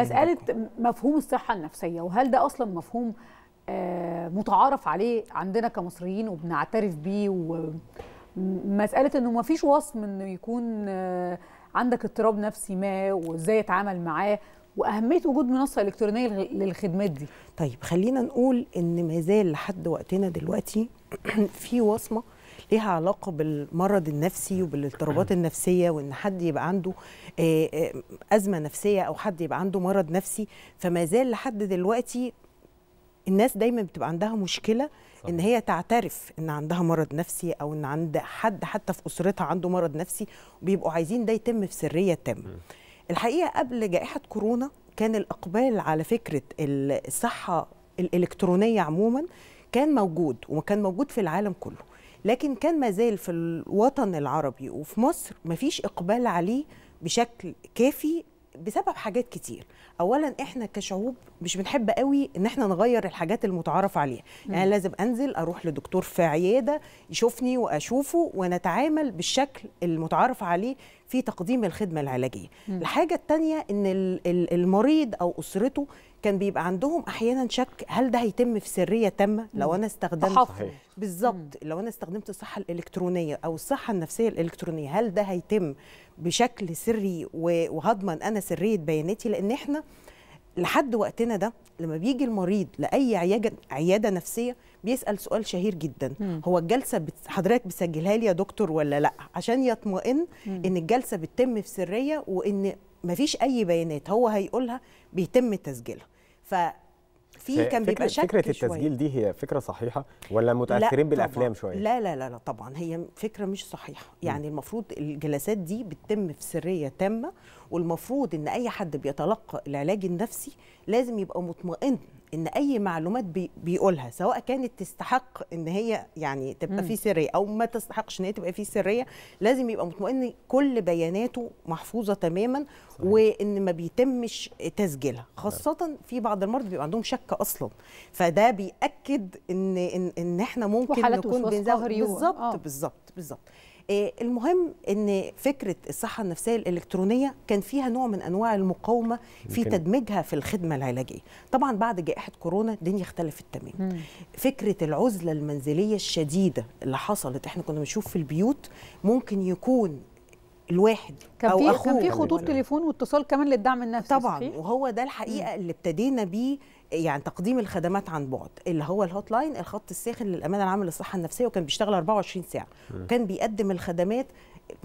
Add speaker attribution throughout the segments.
Speaker 1: مساله مفهوم الصحه النفسيه وهل ده اصلا مفهوم آه، متعارف عليه عندنا كمصريين وبنعترف بيه ومساله انه ما فيش وصم انه يكون آه، عندك اضطراب نفسي ما وازاي اتعامل معاه واهميه وجود منصه الكترونيه للخدمات دي طيب خلينا نقول ان ما زال لحد وقتنا دلوقتي في وصمه ليها علاقه بالمرض النفسي وبالاضطرابات النفسيه وان حد يبقى عنده آه، آه، ازمه نفسيه او حد يبقى عنده مرض نفسي فما زال لحد دلوقتي الناس دايما بتبقى عندها مشكله صح. ان هي تعترف ان عندها مرض نفسي او ان عند حد حتى في اسرتها عنده مرض نفسي وبيبقوا عايزين ده يتم في سريه تامه الحقيقه قبل جائحه كورونا كان الاقبال على فكره الصحه الالكترونيه عموما كان موجود وكان موجود في العالم كله لكن كان مازال في الوطن العربي وفي مصر مفيش إقبال عليه بشكل كافي بسبب حاجات كتير اولا احنا كشعوب مش بنحب قوي ان احنا نغير الحاجات المتعارف عليها يعني لازم انزل اروح لدكتور في عياده يشوفني واشوفه ونتعامل بالشكل المتعارف عليه في تقديم الخدمه العلاجيه مم. الحاجه الثانيه ان المريض او اسرته كان بيبقى عندهم احيانا شك هل ده هيتم في سريه تامه لو انا استخدمت بالظبط لو انا استخدمت الصحه الالكترونيه او الصحه النفسيه الالكترونيه هل ده هيتم بشكل سري وهضمن انا سريه بياناتي لان احنا لحد وقتنا ده لما بيجي المريض لاي عياده عياده نفسيه بيسال سؤال شهير جدا مم. هو الجلسه بت... حضرتك بتسجلها لي يا دكتور ولا لا عشان يطمئن مم. ان الجلسه بتتم في سريه وان مفيش اي بيانات هو هيقولها بيتم تسجيلها ف في كان بيبقى شكل فكره التسجيل شوية. دي هي فكره صحيحه ولا متاثرين بالافلام شويه لا لا لا لا طبعا هي فكره مش صحيحه يعني م. المفروض الجلسات دي بتتم في سريه تامه والمفروض ان اي حد بيتلقى العلاج النفسي لازم يبقى مطمئن ان اي معلومات بي بيقولها سواء كانت تستحق ان هي يعني تبقى في سريه او ما تستحقش ان هي تبقى في سريه لازم يبقى مطمئن كل بياناته محفوظه تماما صحيح. وان ما بيتمش تسجيلها طيب. خاصه في بعض المرضى بيبقى عندهم شك اصلا فده بياكد ان ان, إن احنا ممكن نكون آه. بالظبط بالظبط بالظبط آه، المهم ان فكره الصحه النفسيه الالكترونيه كان فيها نوع من انواع المقاومه في تدميجها في الخدمه العلاجيه طبعا بعد جائحه كورونا الدنيا اختلفت تماما فكره العزله المنزليه الشديده اللي حصلت احنا كنا بنشوف في البيوت ممكن يكون الواحد كان او اخوه كان في خطوط أيوة. تليفون واتصال كمان للدعم النفسي طبعا صحيح؟ وهو ده الحقيقه اللي ابتدينا بيه يعني تقديم الخدمات عن بعد اللي هو الهوت لاين الخط الساخن للامانه العامه للصحه النفسيه وكان بيشتغل 24 ساعه وكان بيقدم الخدمات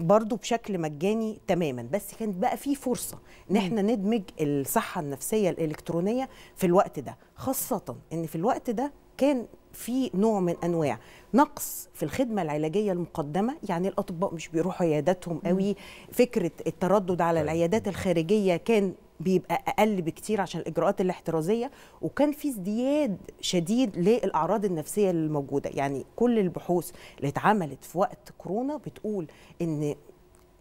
Speaker 1: برضه بشكل مجاني تماما بس كان بقى في فرصه ان احنا ندمج الصحه النفسيه الالكترونيه في الوقت ده خاصه ان في الوقت ده كان في نوع من انواع نقص في الخدمه العلاجيه المقدمه يعني الاطباء مش بيروحوا عياداتهم قوي فكره التردد على طيب. العيادات الخارجيه كان بيبقى اقل بكتير عشان الاجراءات الاحترازيه وكان في ازدياد شديد للاعراض النفسيه الموجوده يعني كل البحوث اللي اتعملت في وقت كورونا بتقول ان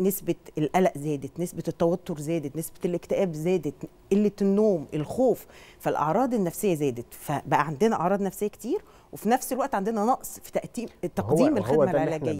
Speaker 1: نسبة القلق زادت نسبة التوتر زادت نسبة الاكتئاب زادت قلة النوم الخوف فالأعراض النفسية زادت فبقى عندنا أعراض نفسية كتير وفي نفس الوقت عندنا نقص في تقديم الخدمة العلاجية